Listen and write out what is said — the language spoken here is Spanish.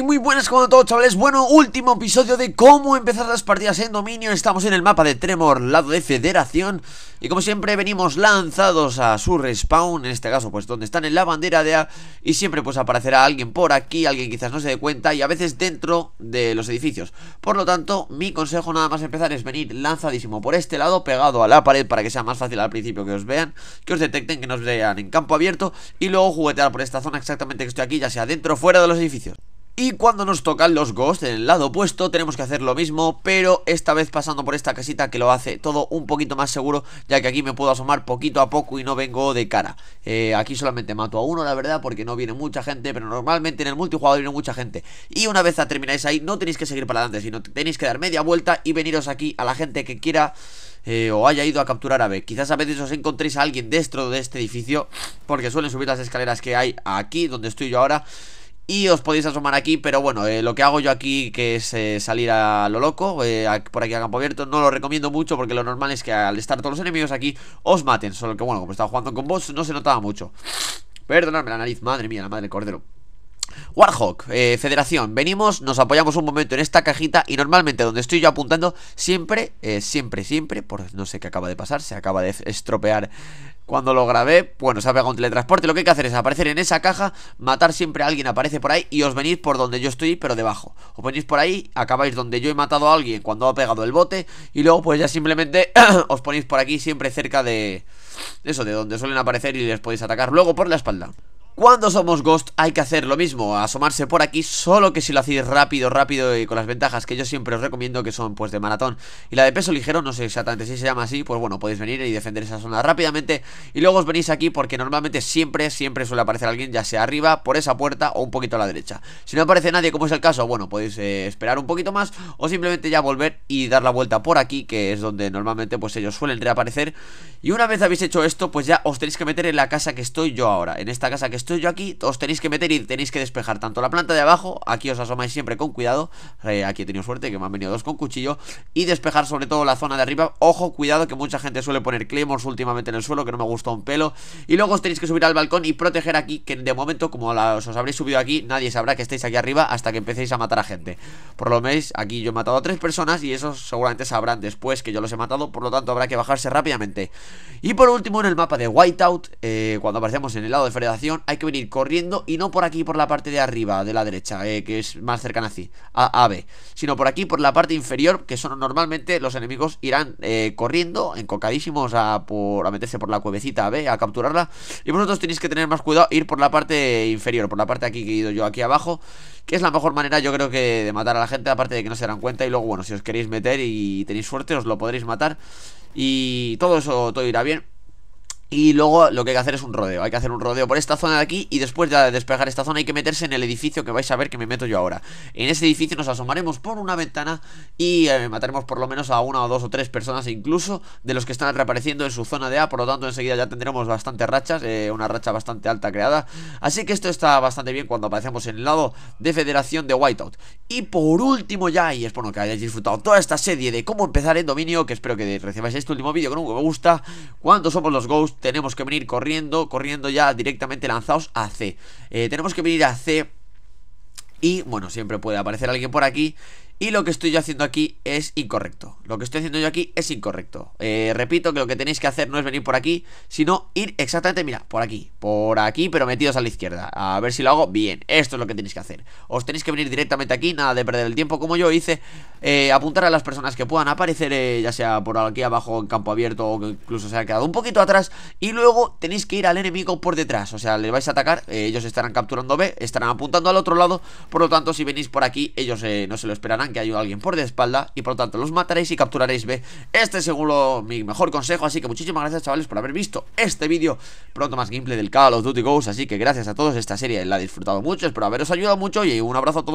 muy buenas como todos chavales, bueno, último episodio de cómo empezar las partidas en dominio Estamos en el mapa de Tremor, lado de Federación Y como siempre venimos lanzados a su respawn, en este caso pues donde están en la bandera de A Y siempre pues aparecerá alguien por aquí, alguien quizás no se dé cuenta y a veces dentro de los edificios Por lo tanto, mi consejo nada más empezar es venir lanzadísimo por este lado, pegado a la pared para que sea más fácil al principio que os vean Que os detecten, que nos vean en campo abierto Y luego juguetear por esta zona exactamente que estoy aquí, ya sea dentro o fuera de los edificios y cuando nos tocan los ghosts en el lado opuesto tenemos que hacer lo mismo pero esta vez pasando por esta casita que lo hace todo un poquito más seguro ya que aquí me puedo asomar poquito a poco y no vengo de cara eh, Aquí solamente mato a uno la verdad porque no viene mucha gente pero normalmente en el multijugador viene mucha gente Y una vez termináis ahí no tenéis que seguir para adelante sino tenéis que dar media vuelta y veniros aquí a la gente que quiera eh, o haya ido a capturar a B. Quizás a veces os encontréis a alguien dentro de este edificio, porque suelen subir las escaleras que hay aquí, donde estoy yo ahora. Y os podéis asomar aquí, pero bueno, eh, lo que hago yo aquí que es eh, salir a lo loco, eh, por aquí a campo abierto, no lo recomiendo mucho porque lo normal es que al estar todos los enemigos aquí os maten, solo que bueno, como estaba jugando con vos no se notaba mucho. Perdonadme la nariz, madre mía, la madre cordero. Warhawk, eh, Federación, venimos, nos apoyamos un momento en esta cajita y normalmente donde estoy yo apuntando, siempre, eh, siempre, siempre, por no sé qué acaba de pasar, se acaba de estropear cuando lo grabé, bueno, se ha pegado un teletransporte, lo que hay que hacer es aparecer en esa caja, matar siempre a alguien, aparece por ahí y os venís por donde yo estoy, pero debajo. Os ponéis por ahí, acabáis donde yo he matado a alguien cuando ha pegado el bote y luego pues ya simplemente os ponéis por aquí siempre cerca de eso, de donde suelen aparecer y les podéis atacar luego por la espalda. Cuando somos Ghost hay que hacer lo mismo, asomarse por aquí, solo que si lo hacéis rápido, rápido y con las ventajas que yo siempre os recomiendo que son pues de maratón y la de peso ligero, no sé exactamente si se llama así, pues bueno, podéis venir y defender esa zona rápidamente y luego os venís aquí porque normalmente siempre, siempre suele aparecer alguien ya sea arriba, por esa puerta o un poquito a la derecha. Si no aparece nadie como es el caso, bueno, podéis eh, esperar un poquito más o simplemente ya volver y dar la vuelta por aquí que es donde normalmente pues ellos suelen reaparecer y una vez habéis hecho esto pues ya os tenéis que meter en la casa que estoy yo ahora, en esta casa que estoy yo aquí, os tenéis que meter y tenéis que despejar tanto la planta de abajo, aquí os asomáis siempre con cuidado, eh, aquí he tenido suerte que me han venido dos con cuchillo, y despejar sobre todo la zona de arriba, ojo, cuidado que mucha gente suele poner claymores últimamente en el suelo, que no me gusta un pelo, y luego os tenéis que subir al balcón y proteger aquí, que de momento, como os, habréis subido aquí, nadie sabrá que estáis aquí arriba hasta que empecéis a matar a gente, por lo menos, aquí yo he matado a tres personas y esos seguramente sabrán después que yo los he matado, por lo tanto habrá que bajarse rápidamente, y por último en el mapa de Whiteout, eh, cuando aparecemos en el lado de Federación, hay que venir corriendo y no por aquí, por la parte de arriba, de la derecha, eh, que es más cercana así, a, a B, sino por aquí, por la parte inferior, que son normalmente los enemigos irán eh, corriendo, encocadísimos a, por, meterse por la cuevecita a B, a capturarla, y vosotros tenéis que tener más cuidado, ir por la parte inferior, por la parte aquí que he ido yo aquí abajo, que es la mejor manera yo creo que de matar a la gente, aparte de que no se dan cuenta, y luego bueno, si os queréis meter y tenéis suerte, os lo podréis matar, y todo eso todo irá bien. Y luego lo que hay que hacer es un rodeo. Hay que hacer un rodeo por esta zona de aquí. Y después de despejar esta zona hay que meterse en el edificio que vais a ver que me meto yo ahora. En ese edificio nos asomaremos por una ventana. Y eh, mataremos por lo menos a una o dos o tres personas incluso. De los que están reapareciendo en su zona de A. Por lo tanto enseguida ya tendremos bastantes rachas. Eh, una racha bastante alta creada. Así que esto está bastante bien cuando aparecemos en el lado de Federación de Whiteout. Y por último ya, y es espero que hayáis disfrutado toda esta serie de cómo empezar en dominio, que espero que recibáis este último vídeo con un me gusta. Cuando somos los Ghosts tenemos que venir corriendo, corriendo ya directamente lanzados a C. Eh, tenemos que venir a C y bueno, siempre puede aparecer alguien por aquí y lo que estoy yo haciendo aquí es incorrecto. Lo que estoy haciendo yo aquí es incorrecto. Eh, repito que lo que tenéis que hacer no es venir por aquí, sino ir exactamente, mira, por aquí. Por aquí, pero metidos a la izquierda. A ver si lo hago bien. Esto es lo que tenéis que hacer. Os tenéis que venir directamente aquí, nada de perder el tiempo como yo hice. Eh, apuntar a las personas que puedan aparecer, eh, ya sea por aquí abajo en campo abierto o que incluso se han quedado un poquito atrás. Y luego tenéis que ir al enemigo por detrás. O sea, le vais a atacar, ellos estarán capturando B, estarán apuntando al otro lado. Por lo tanto, si venís por aquí, ellos no se lo esperarán que hay alguien por de espalda y por lo tanto los mataréis y capturaréis B. Este es mi mejor consejo, así que muchísimas gracias chavales por haber visto este vídeo. Pronto más gameplay del Call of Duty Ghost, así que gracias a todos, esta serie la he disfrutado mucho, espero haberos ayudado mucho y un abrazo a todos.